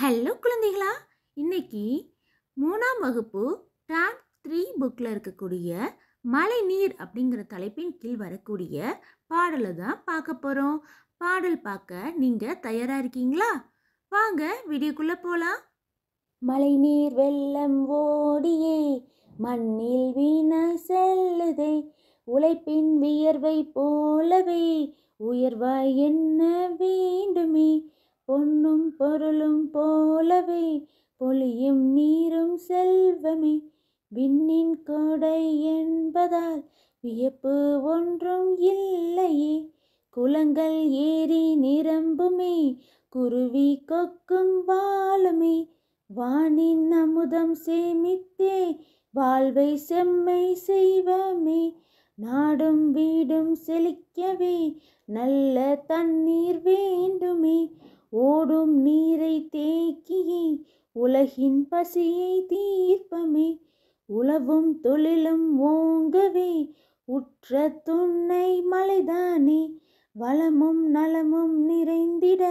hello குழந்தைகளா இன்னைக்கு மூணாம் வகுப்பு டான் த்ரீ புக்கில் இருக்கக்கூடிய மழை நீர் அப்படிங்கிற தலைப்பின் கீழ் வரக்கூடிய பாடலை தான் பார்க்க போகிறோம் பாடல் பார்க்க நீங்கள் தயாராக இருக்கீங்களா வாங்க வீடியோக்குள்ளே போகலாம் மழை நீர் வெள்ளம் ஓடியே மண்ணில் வீண செல்லுதே உழைப்பின் வியர்வை போலவே உயர்வாய் என்ன வேண்டுமே பொன்னும் பொருளும் போலவே பொலியும் நீரும் செல்வமே விண்ணின் கொடை என்பதால் வியப்பு ஒன்றும் இல்லையே குளங்கள் ஏறி நிரம்புமே குருவி கொக்கும் வாழுமே வானின் அமுதம் சேமித்தே வாழ்வை செம்மை செய்வமே நாடும் வீடும் செழிக்கவே நல்ல தண்ணீர் வேண்டுமே ஓடும் நீரை தேக்கியே உலகின் பசியை தீர்ப்பமே உழவும் தொழிலும் ஓங்கவே உற்ற துண்ணை மலைதானே வளமும் நலமும் நிறைந்திட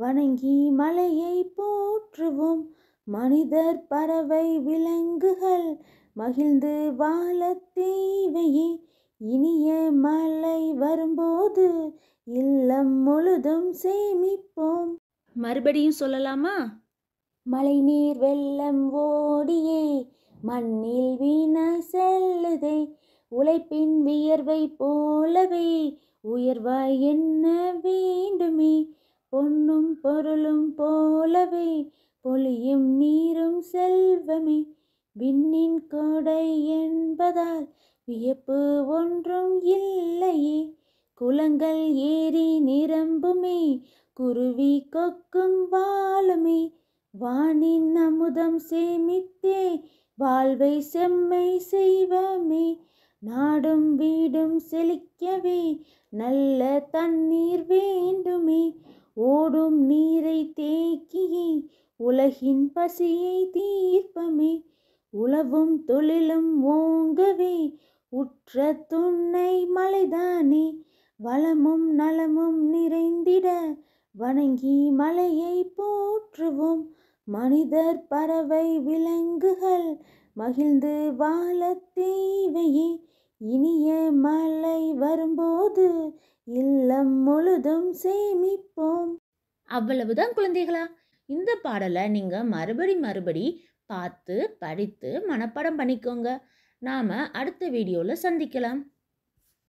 வணங்கி மலையை போற்றுவோம் மனிதர் பறவை விலங்குகள் மகிழ்ந்து வாழ தேவையே இனிய மழை வரும்போது இல்லம் முழுதும் சேமிப்போம் மறுபடியும் சொல்லலாமா மழை நீர் வெள்ளம் ஓடியே மண்ணில் வீண செல்லுதே உழைப்பின் வியர்வை போலவே உயர்வாய் என்ன வேண்டுமே பொன்னும் பொருளும் போலவே பொழியும் நீரும் செல்வமே விண்ணின் கொடை என்பதால் வியப்பு ஒன்றும் இல்லையே குளங்கள் ஏறி நிரம்புமே குருவி கொக்கும் வாழுமே வானின் அமுதம் சேமித்தே வாழ்வை செம்மை செய்வமே நாடும் வீடும் செழிக்கவே நல்ல தண்ணீர் வேண்டுமே ஓடும் நீரை தேக்கியே உலகின் பசியை தீர்ப்பமே உளவும் தொழிலும் ஓங்கவே உற்ற துண்ணை மலைதானே வளமும் நலமும் நிறைந்திட வணங்கி மலையை போற்றுவோம் மனிதர் பறவை விலங்குகள் மகிழ்ந்து வாழ தேவையே இனிய மலை வரும்போது இல்லம் முழுதும் சேமிப்போம் அவ்வளவுதான் குழந்தைகளா இந்த பாடலை நீங்கள் மறுபடி மறுபடி பார்த்து படித்து மனப்பாடம் பண்ணிக்கோங்க நாம் அடுத்த வீடியோவில் சந்திக்கலாம்